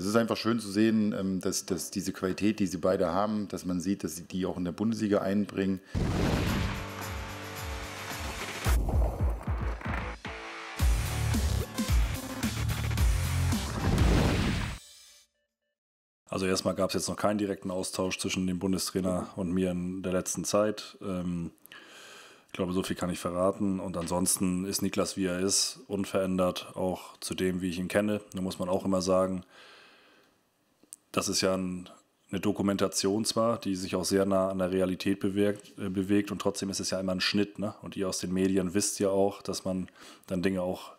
es ist einfach schön zu sehen, ähm, dass, dass diese Qualität, die sie beide haben, dass man sieht, dass sie die auch in der Bundesliga einbringen. Also erstmal gab es jetzt noch keinen direkten Austausch zwischen dem Bundestrainer und mir in der letzten Zeit. Ähm, ich glaube, so viel kann ich verraten. Und ansonsten ist Niklas, wie er ist, unverändert, auch zu dem, wie ich ihn kenne. Da muss man auch immer sagen, das ist ja ein, eine Dokumentation zwar, die sich auch sehr nah an der Realität bewegt, äh, bewegt und trotzdem ist es ja immer ein Schnitt. Ne? Und ihr aus den Medien wisst ja auch, dass man dann Dinge auch,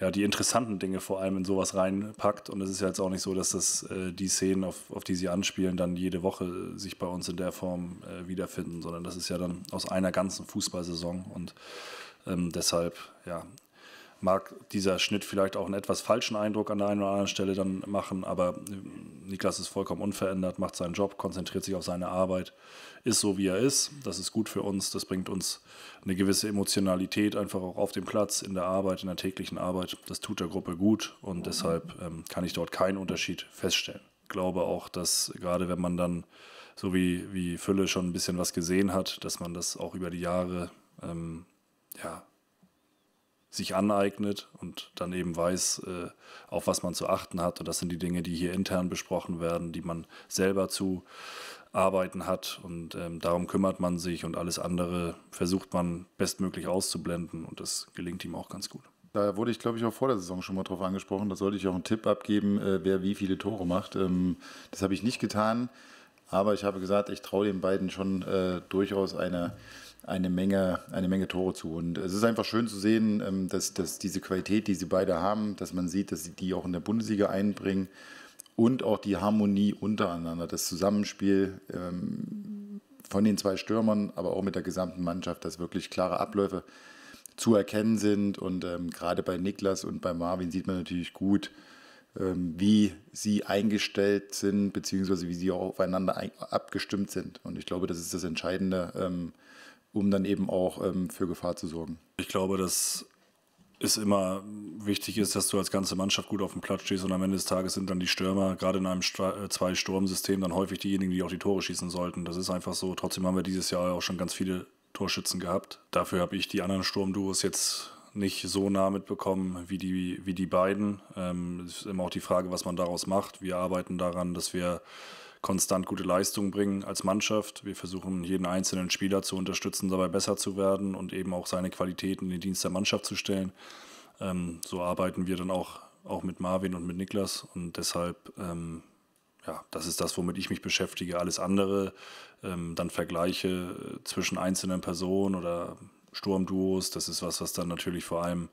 ja, die interessanten Dinge vor allem in sowas reinpackt. Und es ist ja jetzt auch nicht so, dass das äh, die Szenen, auf, auf die sie anspielen, dann jede Woche äh, sich bei uns in der Form äh, wiederfinden, sondern das ist ja dann aus einer ganzen Fußballsaison. Und ähm, deshalb, ja, mag dieser Schnitt vielleicht auch einen etwas falschen Eindruck an der einen oder anderen Stelle dann machen, aber ähm, Niklas ist vollkommen unverändert, macht seinen Job, konzentriert sich auf seine Arbeit, ist so, wie er ist. Das ist gut für uns. Das bringt uns eine gewisse Emotionalität einfach auch auf dem Platz, in der Arbeit, in der täglichen Arbeit. Das tut der Gruppe gut und deshalb ähm, kann ich dort keinen Unterschied feststellen. Ich glaube auch, dass gerade wenn man dann so wie, wie Fülle schon ein bisschen was gesehen hat, dass man das auch über die Jahre ähm, ja, sich aneignet und dann eben weiß, äh, auf was man zu achten hat. Und das sind die Dinge, die hier intern besprochen werden, die man selber zu arbeiten hat. Und ähm, darum kümmert man sich und alles andere versucht man bestmöglich auszublenden. Und das gelingt ihm auch ganz gut. Da wurde ich, glaube ich, auch vor der Saison schon mal drauf angesprochen. Da sollte ich auch einen Tipp abgeben, äh, wer wie viele Tore macht. Ähm, das habe ich nicht getan. Aber ich habe gesagt, ich traue den beiden schon äh, durchaus eine, eine, Menge, eine Menge Tore zu. Und es ist einfach schön zu sehen, ähm, dass, dass diese Qualität, die sie beide haben, dass man sieht, dass sie die auch in der Bundesliga einbringen und auch die Harmonie untereinander, das Zusammenspiel. Ähm, von den zwei Stürmern, aber auch mit der gesamten Mannschaft, dass wirklich klare Abläufe zu erkennen sind. Und ähm, gerade bei Niklas und bei Marvin sieht man natürlich gut, ähm, wie sie eingestellt sind, beziehungsweise wie sie auch aufeinander abgestimmt sind. Und ich glaube, das ist das Entscheidende, ähm, um dann eben auch ähm, für Gefahr zu sorgen. Ich glaube, dass es immer wichtig ist, dass du als ganze Mannschaft gut auf dem Platz stehst und am Ende des Tages sind dann die Stürmer, gerade in einem äh, Zwei-Sturm-System, dann häufig diejenigen, die auch die Tore schießen sollten. Das ist einfach so. Trotzdem haben wir dieses Jahr auch schon ganz viele Torschützen gehabt. Dafür habe ich die anderen Sturmduos jetzt nicht so nah mitbekommen wie die, wie die beiden. Ähm, ist immer auch die Frage, was man daraus macht. Wir arbeiten daran, dass wir konstant gute Leistungen bringen als Mannschaft. Wir versuchen, jeden einzelnen Spieler zu unterstützen, dabei besser zu werden und eben auch seine Qualitäten in den Dienst der Mannschaft zu stellen. Ähm, so arbeiten wir dann auch, auch mit Marvin und mit Niklas und deshalb, ähm, ja, das ist das, womit ich mich beschäftige. Alles andere, ähm, dann Vergleiche äh, zwischen einzelnen Personen oder Sturmduos. Das ist was, was dann natürlich vor allem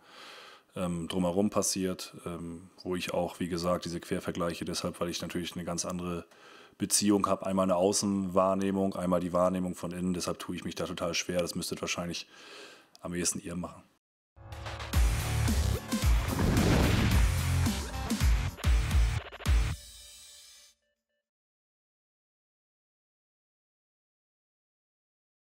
ähm, drumherum passiert, ähm, wo ich auch, wie gesagt, diese Quervergleiche deshalb, weil ich natürlich eine ganz andere Beziehung habe. Einmal eine Außenwahrnehmung, einmal die Wahrnehmung von innen. Deshalb tue ich mich da total schwer. Das müsstet wahrscheinlich am ehesten ihr machen.